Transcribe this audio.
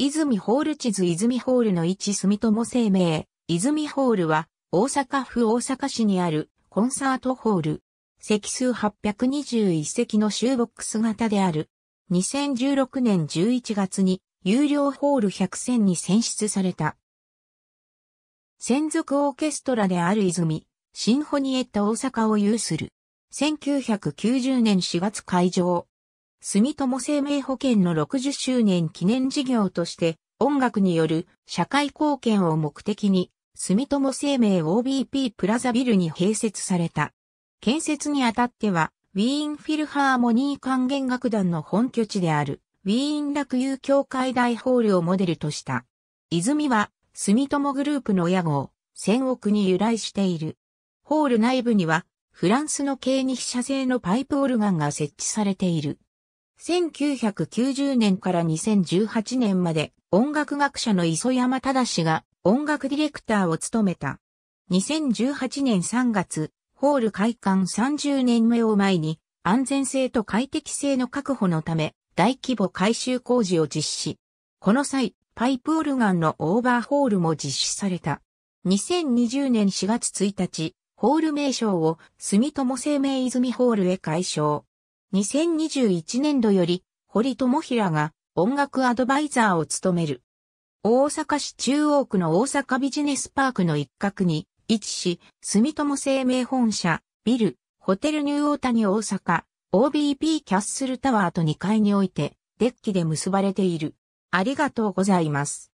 泉ホール地図泉ホールの位置住友生命、泉ホールは大阪府大阪市にあるコンサートホール。席数821席のシューボックス型である。2016年11月に有料ホール100選に選出された。専属オーケストラである泉、シンフォニエッタ大阪を有する。1990年4月会場。住友生命保険の60周年記念事業として、音楽による社会貢献を目的に、住友生命 OBP プラザビルに併設された。建設にあたっては、ウィーンフィルハーモニー管弦楽団の本拠地である、ウィーン楽友協会大ホールをモデルとした。泉は、住友グループの屋号、千億に由来している。ホール内部には、フランスの軽二飛車製のパイプオルガンが設置されている。1990年から2018年まで音楽学者の磯山正が音楽ディレクターを務めた。2018年3月、ホール開館30年目を前に安全性と快適性の確保のため大規模改修工事を実施。この際、パイプオルガンのオーバーホールも実施された。2020年4月1日、ホール名称を住友生命泉ホールへ改称。2021年度より、堀智平が音楽アドバイザーを務める。大阪市中央区の大阪ビジネスパークの一角に位置し、住友生命本社、ビル、ホテルニューオータニ大阪、OBP キャッスルタワーと2階において、デッキで結ばれている。ありがとうございます。